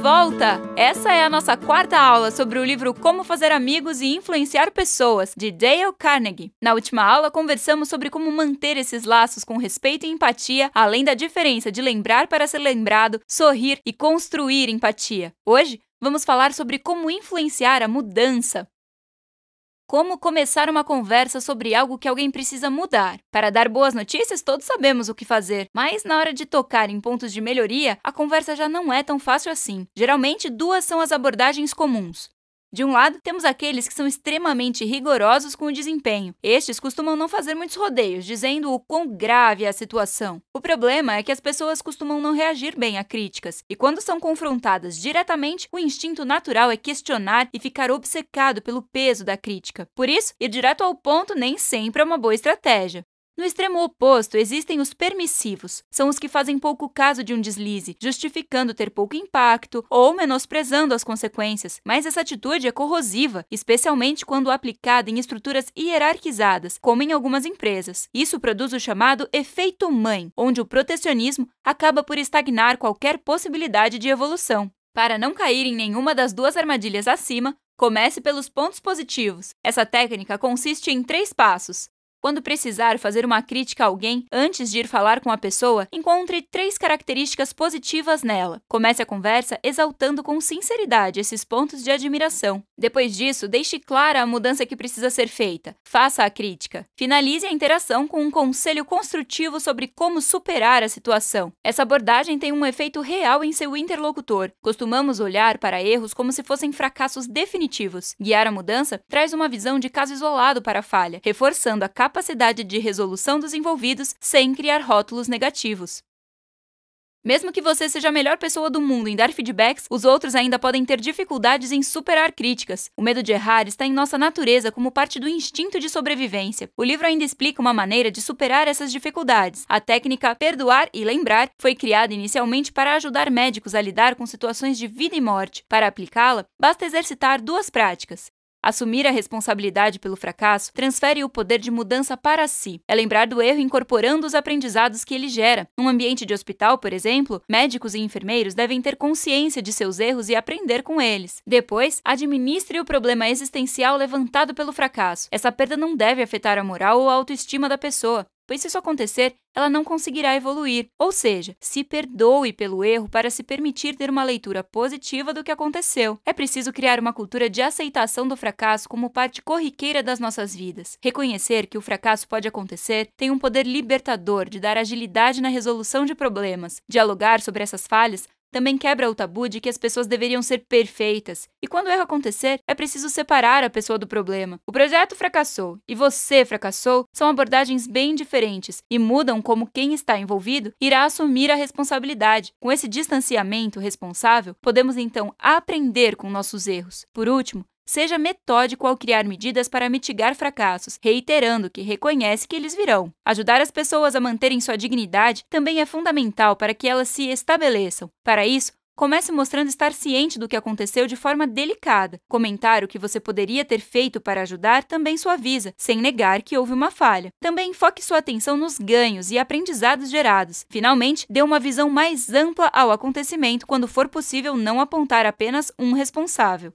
volta! Essa é a nossa quarta aula sobre o livro Como Fazer Amigos e Influenciar Pessoas, de Dale Carnegie. Na última aula, conversamos sobre como manter esses laços com respeito e empatia, além da diferença de lembrar para ser lembrado, sorrir e construir empatia. Hoje, vamos falar sobre como influenciar a mudança. Como começar uma conversa sobre algo que alguém precisa mudar? Para dar boas notícias, todos sabemos o que fazer, mas na hora de tocar em pontos de melhoria, a conversa já não é tão fácil assim. Geralmente, duas são as abordagens comuns: de um lado, temos aqueles que são extremamente rigorosos com o desempenho. Estes costumam não fazer muitos rodeios, dizendo o quão grave é a situação. O problema é que as pessoas costumam não reagir bem a críticas, e quando são confrontadas diretamente, o instinto natural é questionar e ficar obcecado pelo peso da crítica. Por isso, ir direto ao ponto nem sempre é uma boa estratégia. No extremo oposto, existem os permissivos. São os que fazem pouco caso de um deslize, justificando ter pouco impacto ou menosprezando as consequências. Mas essa atitude é corrosiva, especialmente quando aplicada em estruturas hierarquizadas, como em algumas empresas. Isso produz o chamado efeito mãe, onde o protecionismo acaba por estagnar qualquer possibilidade de evolução. Para não cair em nenhuma das duas armadilhas acima, comece pelos pontos positivos. Essa técnica consiste em três passos: quando precisar fazer uma crítica a alguém antes de ir falar com a pessoa, encontre três características positivas nela. Comece a conversa exaltando com sinceridade esses pontos de admiração. Depois disso, deixe clara a mudança que precisa ser feita. Faça a crítica. Finalize a interação com um conselho construtivo sobre como superar a situação. Essa abordagem tem um efeito real em seu interlocutor. Costumamos olhar para erros como se fossem fracassos definitivos. Guiar a mudança traz uma visão de caso isolado para a falha, reforçando a capacidade capacidade de resolução dos envolvidos sem criar rótulos negativos. Mesmo que você seja a melhor pessoa do mundo em dar feedbacks, os outros ainda podem ter dificuldades em superar críticas. O medo de errar está em nossa natureza como parte do instinto de sobrevivência. O livro ainda explica uma maneira de superar essas dificuldades. A técnica perdoar e lembrar foi criada inicialmente para ajudar médicos a lidar com situações de vida e morte. Para aplicá-la, basta exercitar duas práticas: Assumir a responsabilidade pelo fracasso transfere o poder de mudança para si. É lembrar do erro incorporando os aprendizados que ele gera. Num ambiente de hospital, por exemplo, médicos e enfermeiros devem ter consciência de seus erros e aprender com eles. Depois, administre o problema existencial levantado pelo fracasso. Essa perda não deve afetar a moral ou a autoestima da pessoa pois se isso acontecer, ela não conseguirá evoluir. Ou seja, se perdoe pelo erro para se permitir ter uma leitura positiva do que aconteceu. É preciso criar uma cultura de aceitação do fracasso como parte corriqueira das nossas vidas. Reconhecer que o fracasso pode acontecer tem um poder libertador de dar agilidade na resolução de problemas. Dialogar sobre essas falhas também quebra o tabu de que as pessoas deveriam ser perfeitas, e quando o erro acontecer, é preciso separar a pessoa do problema. O projeto fracassou e você fracassou são abordagens bem diferentes e mudam como quem está envolvido irá assumir a responsabilidade. Com esse distanciamento responsável, podemos então aprender com nossos erros. Por último, Seja metódico ao criar medidas para mitigar fracassos, reiterando que reconhece que eles virão. Ajudar as pessoas a manterem sua dignidade também é fundamental para que elas se estabeleçam. Para isso, Comece mostrando estar ciente do que aconteceu de forma delicada. Comentar o que você poderia ter feito para ajudar também suaviza, sem negar que houve uma falha. Também foque sua atenção nos ganhos e aprendizados gerados. Finalmente, dê uma visão mais ampla ao acontecimento quando for possível não apontar apenas um responsável.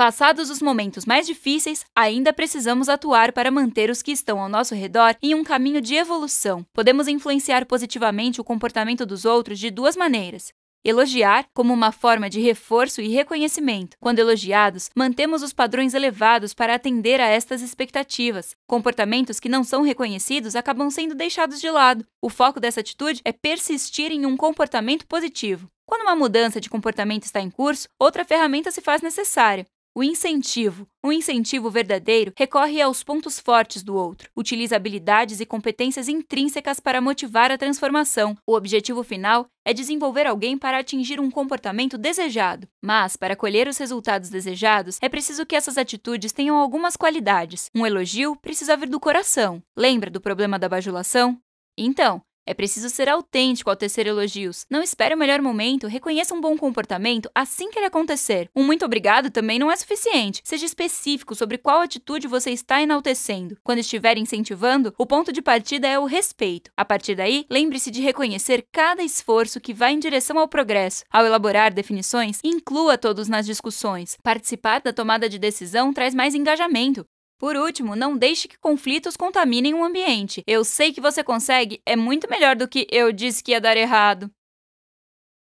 Passados os momentos mais difíceis, ainda precisamos atuar para manter os que estão ao nosso redor em um caminho de evolução. Podemos influenciar positivamente o comportamento dos outros de duas maneiras. Elogiar, como uma forma de reforço e reconhecimento. Quando elogiados, mantemos os padrões elevados para atender a estas expectativas. Comportamentos que não são reconhecidos acabam sendo deixados de lado. O foco dessa atitude é persistir em um comportamento positivo. Quando uma mudança de comportamento está em curso, outra ferramenta se faz necessária. O incentivo. Um incentivo verdadeiro recorre aos pontos fortes do outro, utiliza habilidades e competências intrínsecas para motivar a transformação. O objetivo final é desenvolver alguém para atingir um comportamento desejado. Mas, para colher os resultados desejados, é preciso que essas atitudes tenham algumas qualidades. Um elogio precisa vir do coração. Lembra do problema da bajulação? Então, é preciso ser autêntico ao tecer elogios. Não espere o melhor momento, reconheça um bom comportamento assim que ele acontecer. Um muito obrigado também não é suficiente. Seja específico sobre qual atitude você está enaltecendo. Quando estiver incentivando, o ponto de partida é o respeito. A partir daí, lembre-se de reconhecer cada esforço que vai em direção ao progresso. Ao elaborar definições, inclua todos nas discussões. Participar da tomada de decisão traz mais engajamento. Por último, não deixe que conflitos contaminem o ambiente. Eu sei que você consegue é muito melhor do que eu disse que ia dar errado.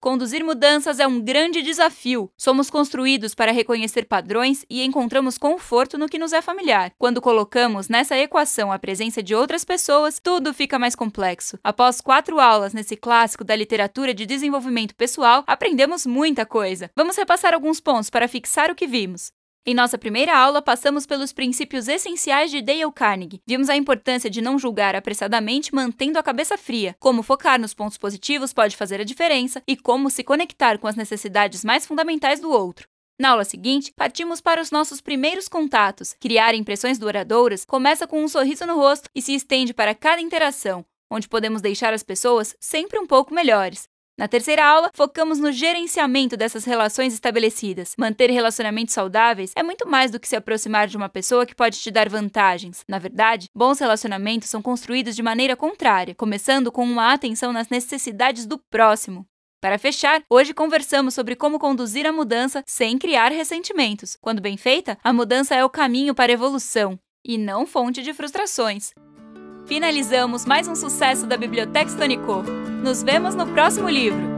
Conduzir mudanças é um grande desafio. Somos construídos para reconhecer padrões e encontramos conforto no que nos é familiar. Quando colocamos nessa equação a presença de outras pessoas, tudo fica mais complexo. Após quatro aulas nesse clássico da literatura de desenvolvimento pessoal, aprendemos muita coisa. Vamos repassar alguns pontos para fixar o que vimos. Em nossa primeira aula, passamos pelos princípios essenciais de Dale Carnegie. Vimos a importância de não julgar apressadamente mantendo a cabeça fria, como focar nos pontos positivos pode fazer a diferença e como se conectar com as necessidades mais fundamentais do outro. Na aula seguinte, partimos para os nossos primeiros contatos. Criar impressões duradouras começa com um sorriso no rosto e se estende para cada interação, onde podemos deixar as pessoas sempre um pouco melhores. Na terceira aula, focamos no gerenciamento dessas relações estabelecidas. Manter relacionamentos saudáveis é muito mais do que se aproximar de uma pessoa que pode te dar vantagens. Na verdade, bons relacionamentos são construídos de maneira contrária, começando com uma atenção nas necessidades do próximo. Para fechar, hoje conversamos sobre como conduzir a mudança sem criar ressentimentos. Quando bem feita, a mudança é o caminho para a evolução e não fonte de frustrações. Finalizamos mais um sucesso da Biblioteca Stonico. Nos vemos no próximo livro!